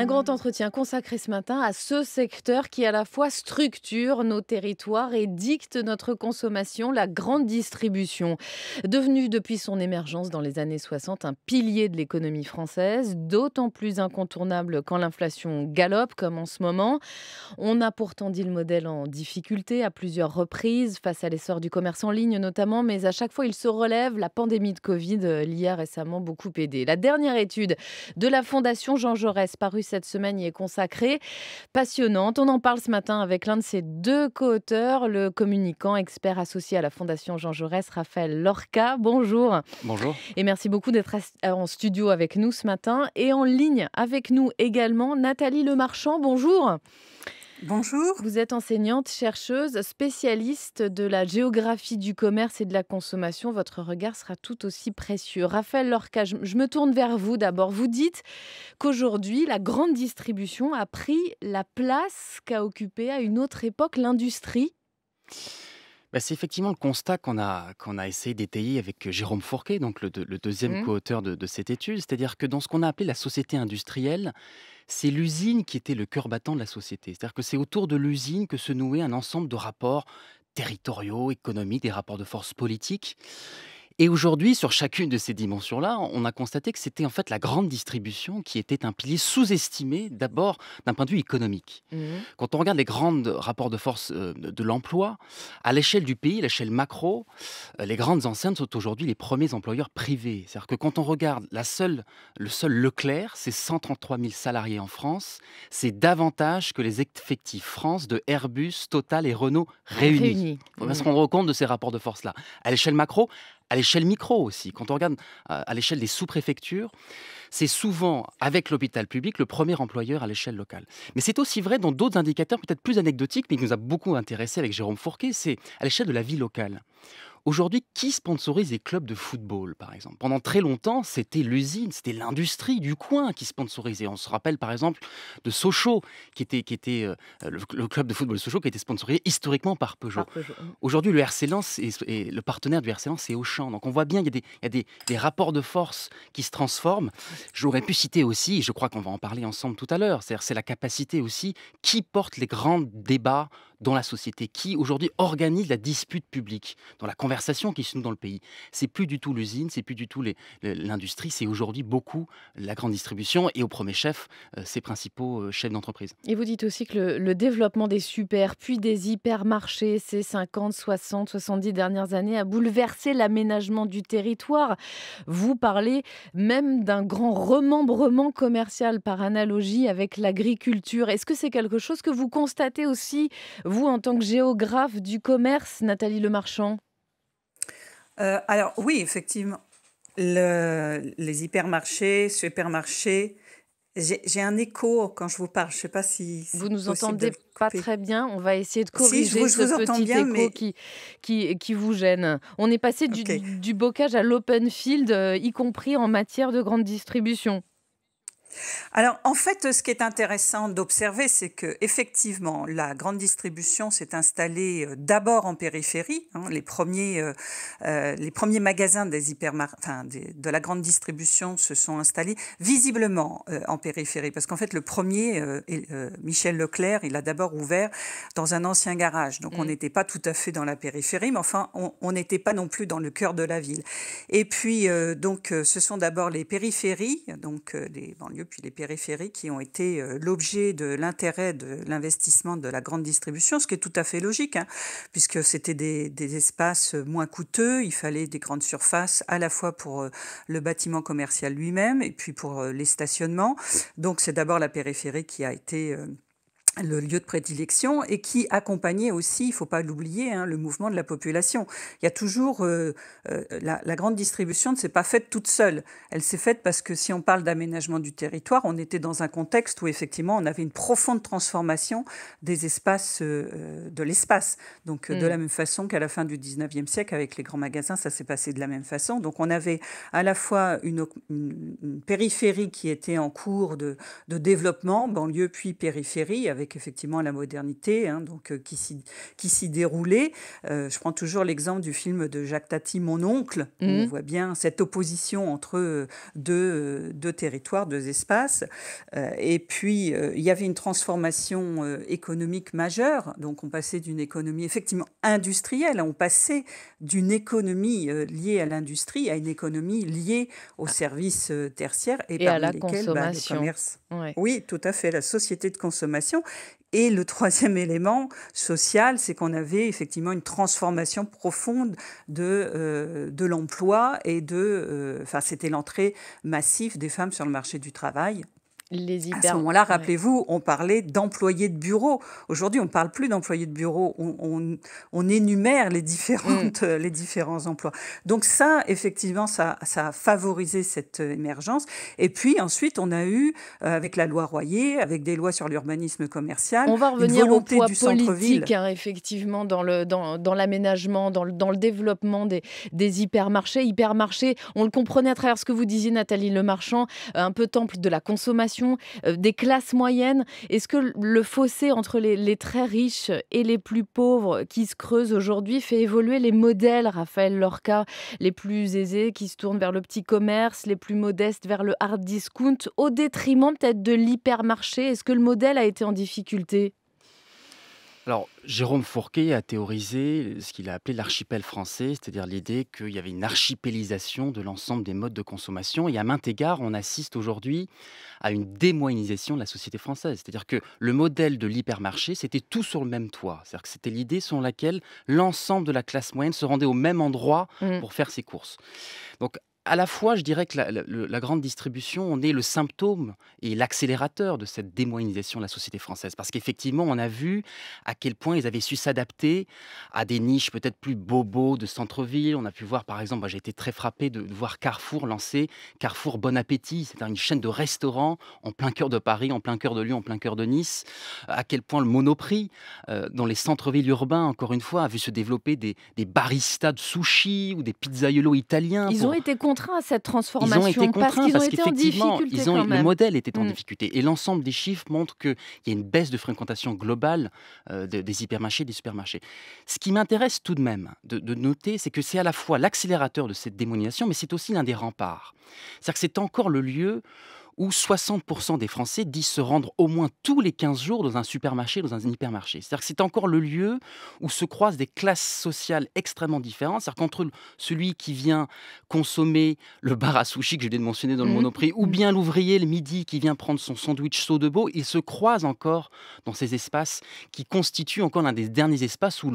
Un grand entretien consacré ce matin à ce secteur qui à la fois structure nos territoires et dicte notre consommation, la grande distribution. Devenue depuis son émergence dans les années 60 un pilier de l'économie française, d'autant plus incontournable quand l'inflation galope comme en ce moment. On a pourtant dit le modèle en difficulté à plusieurs reprises face à l'essor du commerce en ligne notamment, mais à chaque fois il se relève. La pandémie de Covid euh, l'y a récemment beaucoup aidé. La dernière étude de la Fondation Jean Jaurès parue cette semaine y est consacrée. Passionnante. On en parle ce matin avec l'un de ses deux co-auteurs, le communicant expert associé à la Fondation Jean Jaurès, Raphaël Lorca. Bonjour. Bonjour. Et merci beaucoup d'être euh, en studio avec nous ce matin et en ligne avec nous également, Nathalie Lemarchand. Bonjour. Bonjour. Vous êtes enseignante, chercheuse, spécialiste de la géographie du commerce et de la consommation. Votre regard sera tout aussi précieux. Raphaël Lorca, je me tourne vers vous d'abord. Vous dites qu'aujourd'hui, la grande distribution a pris la place qu'a occupée à une autre époque l'industrie. Bah, c'est effectivement le constat qu'on a, qu'on a essayé d'étayer avec euh, Jérôme Fourquet, donc le, deuxième mmh. co-auteur de, cette étude. C'est-à-dire que dans ce qu'on a appelé la société industrielle, c'est l'usine qui était le cœur battant de la société. C'est-à-dire que c'est autour de l'usine que se nouait un ensemble de rapports territoriaux, économiques, des rapports de force politiques. Et aujourd'hui, sur chacune de ces dimensions-là, on a constaté que c'était en fait la grande distribution qui était un pilier sous-estimé d'abord d'un point de vue économique. Mmh. Quand on regarde les grands rapports de force euh, de l'emploi, à l'échelle du pays, l'échelle macro, euh, les grandes enseignes sont aujourd'hui les premiers employeurs privés. C'est-à-dire que quand on regarde la seule, le seul Leclerc, c'est 133 000 salariés en France, c'est davantage que les effectifs France de Airbus, Total et Renault réunis. On va se mmh. rendre compte de ces rapports de force-là. À l'échelle macro, à l'échelle micro aussi. Quand on regarde euh, à l'échelle des sous-préfectures, c'est souvent, avec l'hôpital public, le premier employeur à l'échelle locale. Mais c'est aussi vrai dans d'autres indicateurs, peut-être plus anecdotiques, mais qui nous a beaucoup intéressés avec Jérôme Fourquet, c'est à l'échelle de la vie locale. Aujourd'hui, qui sponsorise les clubs de football, par exemple Pendant très longtemps, c'était l'usine, c'était l'industrie du coin qui sponsorisait. On se rappelle, par exemple, de Sochaux, qui était, qui était euh, le, club de football de Sochaux, qui était sponsorisé historiquement par Peugeot. Aujourd'hui, le RC Lens et, le partenaire du RC Lens, c'est Auchan. Donc on voit bien, qu'il y a, des, rapports de force qui se transforment. J'aurais pu citer aussi, je crois qu'on va en parler ensemble tout à l'heure, cest c'est la capacité aussi qui porte les grands débats dans la société, qui aujourd'hui organise la dispute publique, dans la conversation qui se noue dans le pays. C'est plus du tout l'usine, c'est plus du tout l'industrie, c'est aujourd'hui beaucoup la grande distribution et au premier chef euh, ses principaux euh, chefs d'entreprise. Et vous dites aussi que le, le, développement des super puis des hypermarchés ces 50, 60, 70 dernières années a bouleversé l'aménagement du territoire. Vous parlez même d'un grand remembrement commercial par analogie avec l'agriculture. Est-ce que c'est quelque chose que vous constatez aussi vous, en tant que géographe du commerce, Nathalie Lemarchand euh, Alors oui, effectivement, les hypermarchés, supermarchés, j'ai un écho quand je vous parle. Je ne sais pas si. Vous nous entendez pas très bien. On va essayer de corriger ce petit écho qui, qui, qui, vous gêne. On est passé du bocage à l'open field, euh, y compris en matière de grande distribution. Alors en fait, ce qui est intéressant d'observer, c'est que effectivement, la grande distribution s'est installée euh, d'abord en périphérie. Hein, les premiers, euh, euh, les premiers magasins des enfin, de la grande distribution se sont installés visiblement en périphérie, parce qu'en fait, le premier, Michel Leclerc, il a d'abord ouvert dans un ancien garage, donc on mm. n'était pas tout à fait dans la périphérie, mais enfin, on n'était pas non plus dans le cœur de la ville. Et puis donc, ce sont d'abord les périphéries, donc les puis les périphéries qui ont été euh, l'objet de l'intérêt de l'investissement de la grande distribution, ce qui est tout à fait logique, hein, puisque c'était des, des, espaces moins coûteux, il fallait des grandes surfaces à la fois pour euh, le bâtiment commercial lui-même et puis pour euh, les stationnements. Donc c'est d'abord la périphérie qui a été le lieu de prédilection et qui accompagnait aussi, il ne faut pas l'oublier, hein, le mouvement de la population. Il y a toujours euh, euh, la, grande distribution ne s'est pas faite toute seule. Elle s'est faite parce que si on parle d'aménagement du territoire, on était dans un contexte où effectivement on avait une profonde transformation des espaces euh, de l'espace. Donc de mm. la même façon qu'à la fin du 19e siècle avec les grands magasins, ça s'est passé de la même façon. Donc on avait à la fois une, périphérie qui était en cours de, de développement, banlieue puis périphérie avec effectivement la modernité hein, donc, euh, qui s'y déroulait. Euh, je prends toujours l'exemple du film de Jacques Tati, Mon oncle. Mmh. on voit bien cette opposition entre euh, deux, deux territoires, deux espaces. et puis, il y avait une transformation économique majeure. Donc, on passait d'une économie effectivement industrielle, on passait d'une économie liée à l'industrie à une économie liée aux ah. services tertiaires et, à la bah, consommation. Oui, tout à fait, la société de consommation. Et le troisième élément social, c'est qu'on avait effectivement une transformation profonde de, euh, l'emploi et de. Euh, enfin, c'était l'entrée massive des femmes sur le marché du travail à ce moment-là, rappelez-vous, on parlait d'employés de bureau. Aujourd'hui, on ne parle plus d'employés de bureau. On, énumère les, différentes, mm. les différents emplois. Donc ça, effectivement, ça, ça, a favorisé cette émergence. Et puis ensuite, on a eu, euh, avec la loi Royer, avec des lois sur l'urbanisme commercial, on va revenir au poids politique, hein, effectivement, dans l'aménagement, dans, dans, dans, le, dans le développement des, des hypermarchés. Hypermarchés, on le comprenait à travers ce que vous disiez, Nathalie Lemarchand, un peu temple de la consommation euh, des classes moyennes Est-ce que le fossé entre les, les, très riches et les plus pauvres qui se creuse aujourd'hui fait évoluer les modèles, Raphaël Lorca Les plus aisés qui se tournent vers le petit commerce, les plus modestes vers le hard discount, au détriment peut-être de l'hypermarché Est-ce que le modèle a été en difficulté alors, Jérôme Fourquet a théorisé ce qu'il a appelé l'archipel français, c'est-à-dire l'idée qu'il y avait une archipélisation de l'ensemble des modes de consommation. Et à maintes égards, on assiste aujourd'hui à une démoinisation de la société française. C'est-à-dire que le modèle de l'hypermarché, c'était tout sur le même toit. C'est-à-dire que c'était l'idée selon laquelle l'ensemble de la classe moyenne se rendait au même endroit mmh. pour faire ses courses à la fois, je dirais que la, grande distribution on est le symptôme et l'accélérateur de cette démonisation de la société française. Parce qu'effectivement, on a vu à quel point ils avaient su s'adapter à des niches peut-être plus bobos de centre-ville. On a pu voir, par exemple, j'ai été très frappé de, voir Carrefour lancer Carrefour Bon Appétit, cest une chaîne de restaurants en plein cœur de Paris, en plein cœur de Lyon, en plein cœur de Nice. À quel point le monoprix, euh, dans les centres-villes urbains, encore une fois, a vu se développer des, baristas de sushi ou des pizzaiolos italiens. Ils ont été contre à cette transformation. Ils ont été contraints parce qu'ils ont été Le modèle était en mm. difficulté. Et l'ensemble des chiffres montrent qu'il y a une baisse de fréquentation globale euh, des, hypermarchés et des supermarchés. Ce qui m'intéresse tout de même de, de noter, c'est que c'est à la fois l'accélérateur de cette démonisation, mais c'est aussi l'un des remparts. C'est-à-dire que c'est encore le lieu où 60% des Français disent se rendre au moins tous les 15 jours dans un supermarché, dans un hypermarché. C'est-à-dire que c'est encore le lieu où se croisent des classes sociales extrêmement différentes. C'est-à-dire qu'entre celui qui vient consommer le bar à sushi que j'ai viens de mentionner dans le mhm. Monoprix, ou mhm. bien l'ouvrier le midi qui vient prendre son sandwich saut de beau, ils se croisent encore dans ces espaces qui constituent encore l'un des derniers espaces où,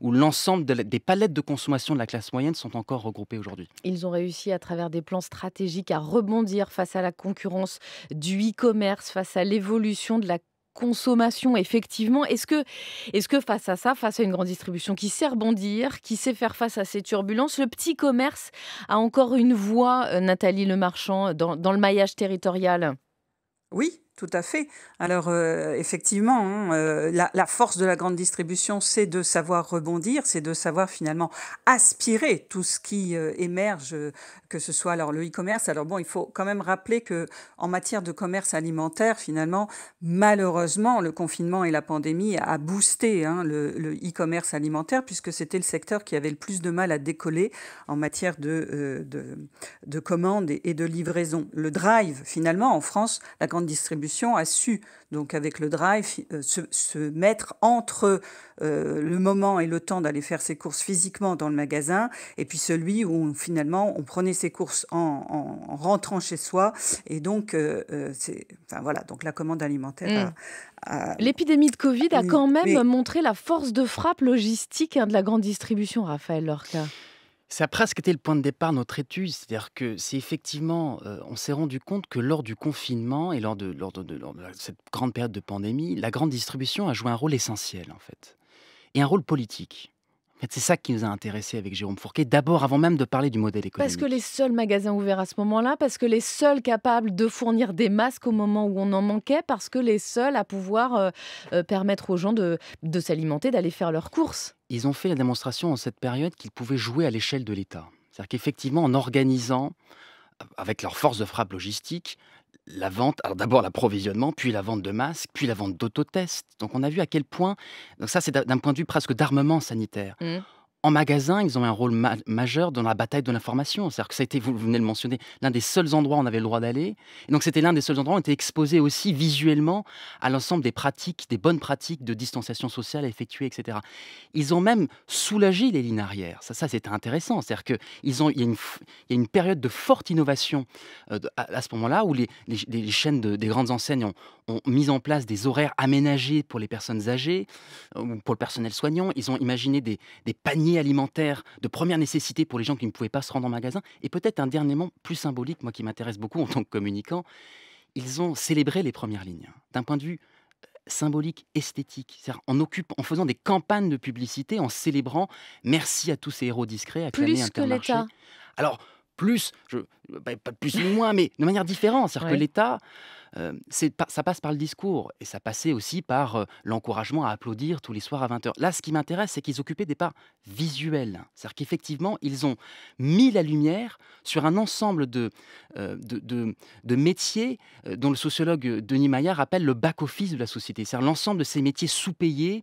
l'ensemble des palettes de consommation de la classe moyenne sont encore regroupées aujourd'hui. Ils ont réussi à travers des plans stratégiques à rebondir face à la concurrence du e-commerce, face à l'évolution de la consommation, effectivement. Est-ce que, est que face à ça, face à une grande distribution qui sait rebondir, qui sait faire face à ces turbulences, le petit commerce a encore une voix, euh, Nathalie Lemarchand, dans, dans le maillage territorial Oui, tout à fait. Alors euh, effectivement, hein, euh, la, force de la grande distribution, c'est de savoir rebondir, c'est de savoir finalement aspirer tout ce qui euh, émerge, que ce soit alors le e-commerce. Alors bon, il faut quand même rappeler que en matière de commerce alimentaire, finalement, malheureusement, le confinement et la pandémie a boosté hein, le e-commerce alimentaire puisque c'était le secteur qui avait le plus de mal à décoller en matière de commandes et de livraison. Le drive, finalement, en France, la grande distribution a su, donc avec le drive, euh, se, mettre entre euh, le moment et le temps d'aller faire ses courses physiquement dans le magasin et puis celui où finalement on prenait ses courses en, rentrant chez soi. Et donc, euh, c'est, enfin, voilà, donc la commande alimentaire mm. L'épidémie de Covid a quand même montré la force de frappe logistique hein, de la grande distribution, Raphaël Lorca. Ça a presque été le point de départ de notre étude, c'est-à-dire que c'est effectivement, euh, on s'est rendu compte que lors du confinement et lors lors de, cette grande période de pandémie, la grande distribution a joué un rôle essentiel en fait, et un rôle politique c'est ça qui nous a intéressés avec Jérôme Fourquet, d'abord avant même de parler du modèle économique. Parce que les seuls magasins ouverts à ce moment-là, parce que les seuls capables de fournir des masques au moment où on en manquait, parce que les seuls à pouvoir euh, euh, permettre aux gens de, de s'alimenter, d'aller faire leurs courses. Ils ont fait la démonstration en cette période qu'ils pouvaient jouer à l'échelle de l'État. C'est-à-dire qu'effectivement, en organisant, euh, avec leur force de frappe logistique, la vente, alors d'abord l'approvisionnement, puis la vente de masques, puis la vente d'autotests. Donc on a vu à quel point, donc ça c'est d'un point de vue presque d'armement sanitaire. Mmh en magasin, ils ont un rôle majeur dans la bataille de l'information. C'est-à-dire que ça a été, vous venez de le mentionner, l'un des seuls endroits où on avait le droit d'aller. donc c'était l'un des seuls endroits où on était exposé aussi visuellement à l'ensemble des pratiques, des bonnes pratiques de distanciation sociale effectuées, etc. Ils ont même soulagé les lignes arrières, Ça, ça c'était intéressant. C'est-à-dire qu'il ont, y, a une, une période de forte innovation euh, à, ce moment-là où les, chaînes des grandes enseignes ont, mis en place des horaires aménagés pour les personnes âgées euh, ou pour le personnel soignant. Ils ont imaginé des, des paniers alimentaire de première nécessité pour les gens qui ne pouvaient pas se rendre en magasin. Et peut-être un dernier mot plus symbolique, moi qui m'intéresse beaucoup en tant que communicant, ils ont célébré les premières lignes. Hein. D'un point de vue euh, symbolique, esthétique. cest à en, faisant des campagnes de publicité, en célébrant merci à tous ces héros discrets, à Plus que l'État. Alors, plus, bah, pas, de plus ni moins, mais de manière différente. C'est-à-dire que l'État, euh, ça passe par le discours et ça passait aussi par euh, l'encouragement à applaudir tous les soirs à 20h. Là, ce qui m'intéresse, c'est qu'ils occupaient des parts visuelles. C'est-à-dire qu'effectivement, ils ont mis la lumière sur un ensemble de, euh, de, de, métiers dont le sociologue Denis Maillard appelle le back-office de la société. C'est-à-dire l'ensemble de ces métiers sous-payés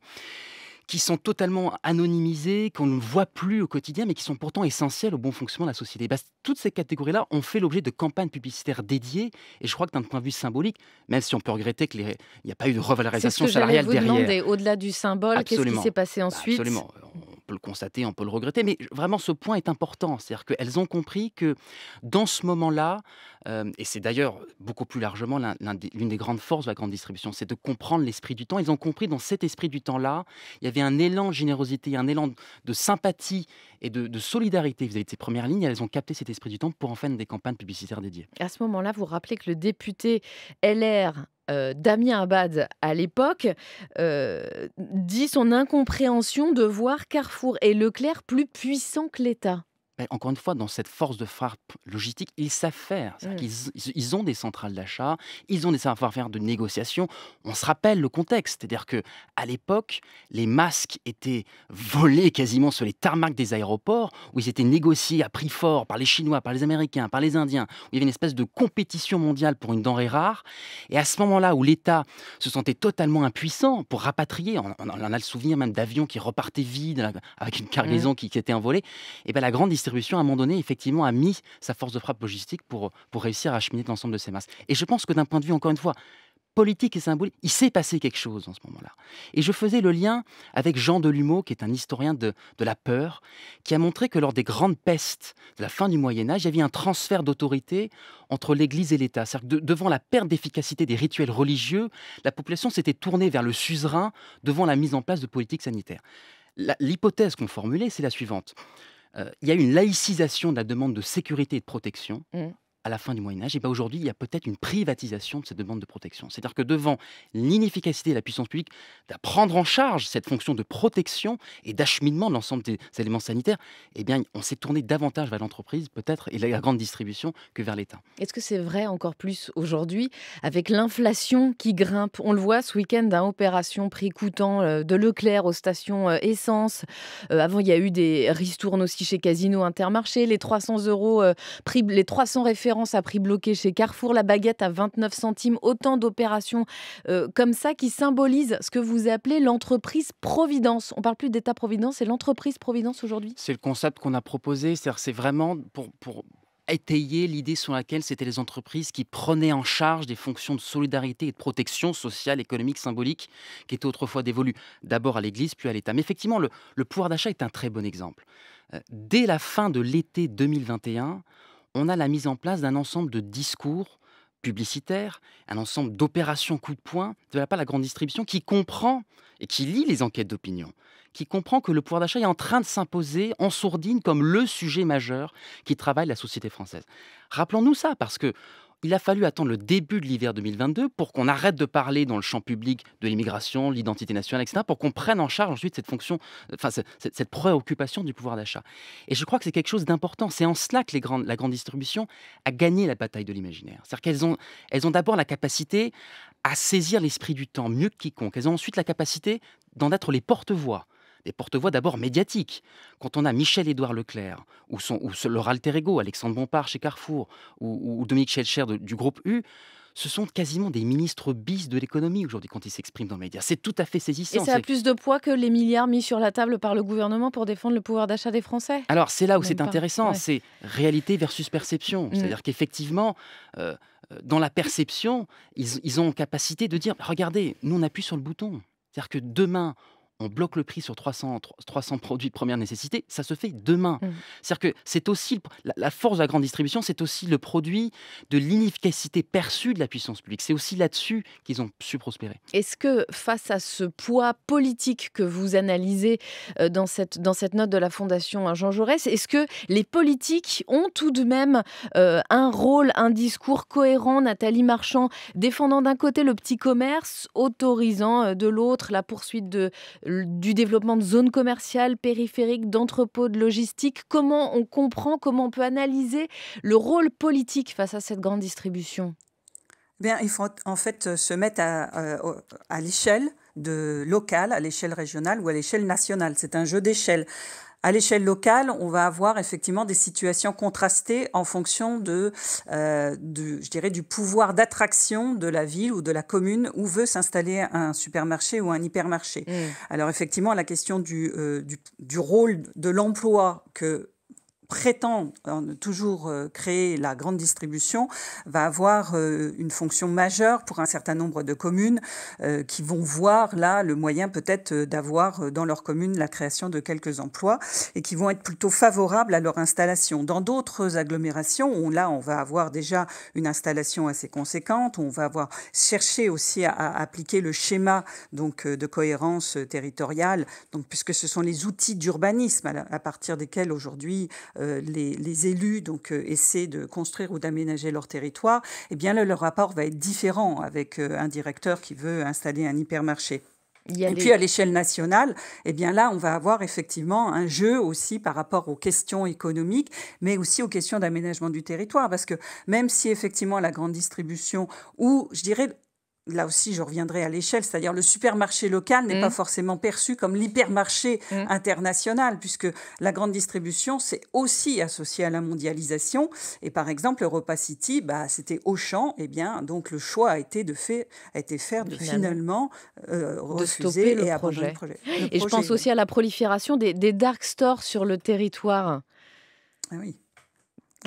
qui sont totalement anonymisés, qu'on ne voit plus au quotidien, mais qui sont pourtant essentiels au bon fonctionnement de la société. Bah, toutes ces catégories-là ont fait l'objet de campagnes publicitaires dédiées, et je crois que d'un point de vue symbolique, même si on peut regretter qu'il n'y a pas eu de revalorisation salariale derrière. Au-delà du symbole, qu'est-ce qui s'est passé bah, ensuite Absolument le constater, on peut le regretter, mais vraiment ce point est important. C'est-à-dire qu'elles ont compris que dans ce moment-là, euh, et c'est d'ailleurs beaucoup plus largement l'une des grandes forces de la grande distribution, c'est de comprendre l'esprit du temps. Ils ont compris dans cet esprit du temps-là, il y avait un élan de générosité, un élan de sympathie et de, solidarité Vous avez ces premières lignes. elles ont capté cet esprit du temps pour en faire des campagnes publicitaires dédiées. À ce moment-là, vous rappelez que le député LR euh, Damien Abad à l'époque, euh, dit son incompréhension de voir Carrefour et Leclerc plus puissants que l'État encore une fois, dans cette force de frappe logistique, ils savent faire. Mmh. Ils, ont des centrales d'achat, ils ont des savoir-faire de négociation. On se rappelle le contexte, c'est-à-dire que à l'époque, les masques étaient volés quasiment sur les tarmacs des aéroports, où ils étaient négociés à prix fort par les Chinois, par les Américains, par les Indiens. Où il y avait une espèce de compétition mondiale pour une denrée rare. Et à ce moment-là, où l'État se sentait totalement impuissant pour rapatrier, on, en a le souvenir même d'avions qui repartaient vides avec une mmh. cargaison qui, qui, était envolée. Et eh ben la grande distribution, à un moment donné, effectivement, a mis sa force de frappe logistique pour, pour réussir à acheminer l'ensemble de ces masses. Et je pense que d'un point de vue, encore une fois, politique et symbolique, il s'est passé quelque chose en ce moment-là. Et je faisais le lien avec Jean Delumeau, qui est un historien de, de, la peur, qui a montré que lors des grandes pestes de la fin du Moyen Âge, il y avait un transfert d'autorité entre l'Église et l'État. C'est-à-dire que devant la perte d'efficacité des rituels religieux, la population s'était tournée vers le suzerain devant la mise en place de politiques sanitaires. L'hypothèse qu'on formulait, c'est la suivante. Euh, il y a une laïcisation de la demande de sécurité et de protection. Mm à la fin du Moyen Âge, et bien aujourd'hui, il y a peut-être une privatisation de cette demande de protection. C'est-à-dire que devant l'inefficacité de la puissance publique à prendre en charge cette fonction de protection et d'acheminement de l'ensemble des éléments sanitaires, eh bien, on s'est tourné davantage vers l'entreprise, peut-être, et la grande distribution que vers l'État. Est-ce que c'est vrai encore plus aujourd'hui, avec l'inflation qui grimpe On le voit ce week-end, d'un hein, opération prix coûtant euh, de Leclerc aux stations euh, essence. Euh, avant, il y a eu des ristournes aussi chez Casino Intermarché, les 300 euros, les 300 références différence à prix bloqué chez Carrefour, la baguette à 29 centimes, autant d'opérations euh, comme ça qui symbolisent ce que vous appelez l'entreprise providence. On parle plus d'État providence, c'est l'entreprise providence aujourd'hui. C'est le concept qu'on a proposé, c'est vraiment pour, étayer l'idée sur laquelle c'était les entreprises qui prenaient en charge des fonctions de solidarité et de protection sociale, économique, symbolique qui étaient autrefois dévolues d'abord à l'Église puis à l'État. Mais effectivement, le, pouvoir d'achat est un très bon exemple. Euh, dès la fin de l'été 2021, on a la mise en place d'un ensemble de discours publicitaires, un ensemble d'opérations coup de poing de la part de la grande distribution qui comprend et qui lit les enquêtes d'opinion, qui comprend que le pouvoir d'achat est en train de s'imposer en sourdine comme le sujet majeur qui travaille la société française. Rappelons-nous ça parce que il a fallu attendre le début de l'hiver 2022 pour qu'on arrête de parler dans le champ public de l'immigration, l'identité nationale, etc., pour qu'on prenne en charge ensuite cette fonction, enfin cette, préoccupation du pouvoir d'achat. Et je crois que c'est quelque chose d'important. C'est en cela que la grande distribution a gagné la bataille de l'imaginaire. C'est-à-dire qu'elles ont, elles ont d'abord la capacité à saisir l'esprit du temps mieux que quiconque. Elles ont ensuite la capacité d'en être les porte-voix des porte-voix d'abord médiatiques. Quand on a Michel-Édouard Leclerc, ou, son, ou alter ego, Alexandre Bompard chez Carrefour, ou, Dominique Schelcher du groupe U, ce sont quasiment des ministres bis de l'économie aujourd'hui quand ils s'expriment dans les médias. C'est tout à fait saisissant. Et ça a plus de poids que les milliards mis sur la table par le gouvernement pour défendre le pouvoir d'achat des Français. Alors c'est là où c'est intéressant, c'est réalité versus perception. Mm. C'est-à-dire qu'effectivement, euh, dans la perception, ils, ils ont capacité de dire, regardez, nous on appuie sur le bouton. C'est-à-dire que demain, on bloque le prix sur 300, 300 produits de première nécessité, ça se fait demain. Mmh. C'est-à-dire que c'est aussi la, force de la grande distribution, c'est aussi le produit de l'inefficacité perçue de la puissance publique. C'est aussi là-dessus qu'ils ont su prospérer. Est-ce que face à ce poids politique que vous analysez euh, dans cette, dans cette note de la Fondation hein, Jean Jaurès, est-ce que les politiques ont tout de même euh, un rôle, un discours cohérent, Nathalie Marchand, défendant d'un côté le petit commerce, autorisant euh, de l'autre la poursuite de du développement de zones commerciales, périphériques, d'entrepôts, de logistique. Comment on comprend, comment on peut analyser le rôle politique face à cette grande distribution eh Bien, il faut en fait se mettre à, euh, l'échelle de locale, à l'échelle régionale ou à l'échelle nationale. C'est un jeu d'échelle. À l'échelle locale, on va avoir effectivement des situations contrastées en fonction de, euh, du, je dirais, du pouvoir d'attraction de la ville ou de la commune où veut s'installer un supermarché ou un hypermarché. Mmh. Alors effectivement, la question du, euh, du, du rôle de l'emploi que prétend toujours euh, créer la grande distribution va avoir euh, une fonction majeure pour un certain nombre de communes euh, qui vont voir là le moyen peut-être d'avoir dans leur commune la création de quelques emplois et qui vont être plutôt favorables à leur installation. Dans d'autres agglomérations, là on va avoir déjà une installation assez conséquente, on va avoir cherché aussi à, appliquer le schéma donc de cohérence territoriale, donc puisque ce sont les outils d'urbanisme à, partir desquels aujourd'hui euh, les, élus donc, euh, essaient de construire ou d'aménager leur territoire, eh bien le rapport va être différent avec euh, un directeur qui veut installer un hypermarché. Et puis à l'échelle nationale, eh bien là, on va avoir effectivement un jeu aussi par rapport aux questions économiques, mais aussi aux questions d'aménagement du territoire, parce que même si effectivement la grande distribution, ou je dirais là aussi, je reviendrai à l'échelle, c'est-à-dire le supermarché local n'est mm. pas forcément perçu comme l'hypermarché mm. international, puisque la grande distribution, c'est aussi associé à la mondialisation. Et par exemple, Europa City, bah, c'était Auchan, et eh bien donc le choix a été de fait, été faire de finalement, euh, refuser et le le projet. et je pense aussi à la prolifération des, dark stores sur le territoire. Ah oui.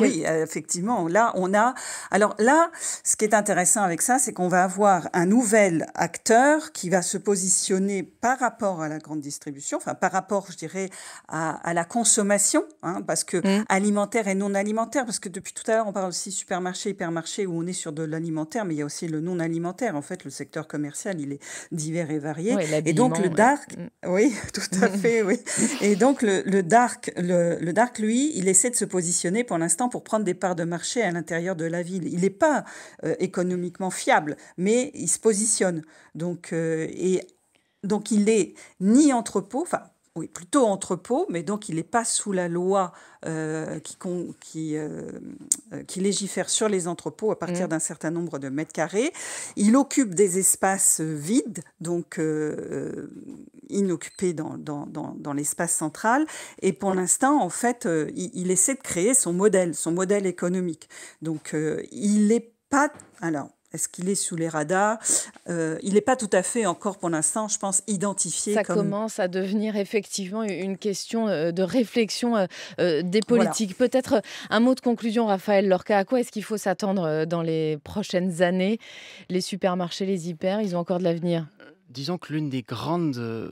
Oui, effectivement. Là, on a. Alors là, ce qui est intéressant avec ça, c'est qu'on va avoir un nouvel acteur qui va se positionner par rapport à la grande distribution, enfin par rapport, je dirais, à, la consommation, hein, parce que mm. alimentaire et non alimentaire, parce que depuis tout à l'heure, on parle aussi supermarché, hypermarché, où on est sur de l'alimentaire, mais il y a aussi le non alimentaire. En fait, le secteur commercial, il est divers et varié. et donc le dark, mm. oui, tout à fait, oui. Et donc le, le dark, le, le dark, lui, il essaie de se positionner pour l'instant pour prendre des parts de marché à l'intérieur de la ville. Il n'est pas euh, économiquement fiable, mais il se positionne. Donc, euh, et, donc il est ni entrepôt, enfin, oui, plutôt entrepôt, mais donc il n'est pas sous la loi euh, qui, qui, légifère sur les entrepôts à partir mmh. d'un certain nombre de mètres carrés. Il occupe des espaces vides, donc inoccupé dans, dans, dans, l'espace central. Et pour l'instant, en fait, euh, il, essaie de créer son modèle, son modèle économique. Donc, euh, il n'est pas... Alors, est-ce qu'il est sous les radars euh, Il n'est pas tout à fait encore pour l'instant, je pense, identifié. Ça commence à devenir effectivement une question de réflexion des politiques. Peut-être un mot de conclusion, Raphaël Lorca. À quoi est-ce qu'il faut s'attendre dans les prochaines années Les supermarchés, les hyper, ils ont encore de l'avenir disons que l'une des grandes euh,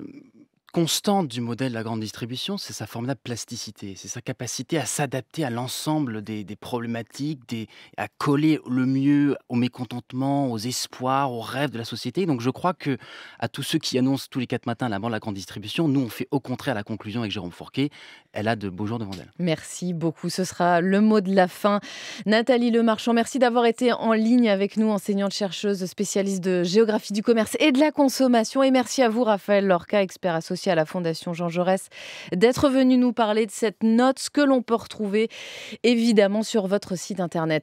constante du modèle de la grande distribution, c'est sa formidable plasticité, c'est sa capacité à s'adapter à l'ensemble des, problématiques, des, à coller le mieux aux mécontentements, aux espoirs, aux rêves de la société. Donc je crois que à tous ceux qui annoncent tous les quatre matins la mort de la grande distribution, nous on fait au contraire la conclusion avec Jérôme Fourquet. Elle a de beaux jours devant elle. Merci beaucoup. Ce sera le mot de la fin. Nathalie Lemarchand, merci d'avoir été en ligne avec nous, enseignante-chercheuse spécialiste de géographie du commerce et de la consommation. Et merci à vous, Raphaël Lorca, expert associé à la Fondation Jean Jaurès, d'être venu nous parler de cette note, que l'on peut retrouver évidemment sur votre site internet